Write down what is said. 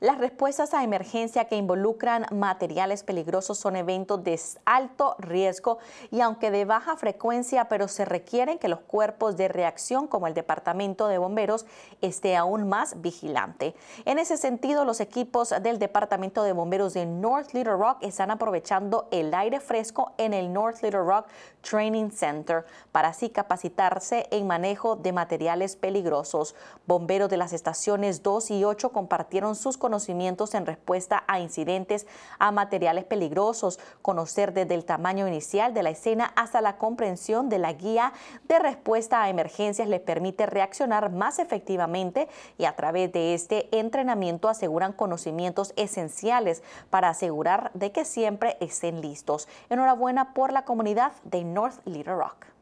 Las respuestas a emergencia que involucran materiales peligrosos son eventos de alto riesgo y aunque de baja frecuencia, pero se requieren que los cuerpos de reacción como el Departamento de Bomberos esté aún más vigilante. En ese sentido, los equipos del Departamento de Bomberos de North Little Rock están aprovechando el aire fresco en el North Little Rock Training Center para así capacitarse en manejo de materiales peligrosos. Bomberos de las estaciones 2 y 8 compartieron sus conocimientos en respuesta a incidentes a materiales peligrosos, conocer desde el tamaño inicial de la escena hasta la comprensión de la guía de respuesta a emergencias les permite reaccionar más efectivamente y a través de este entrenamiento aseguran conocimientos esenciales para asegurar de que siempre estén listos. Enhorabuena por la comunidad de North Little Rock.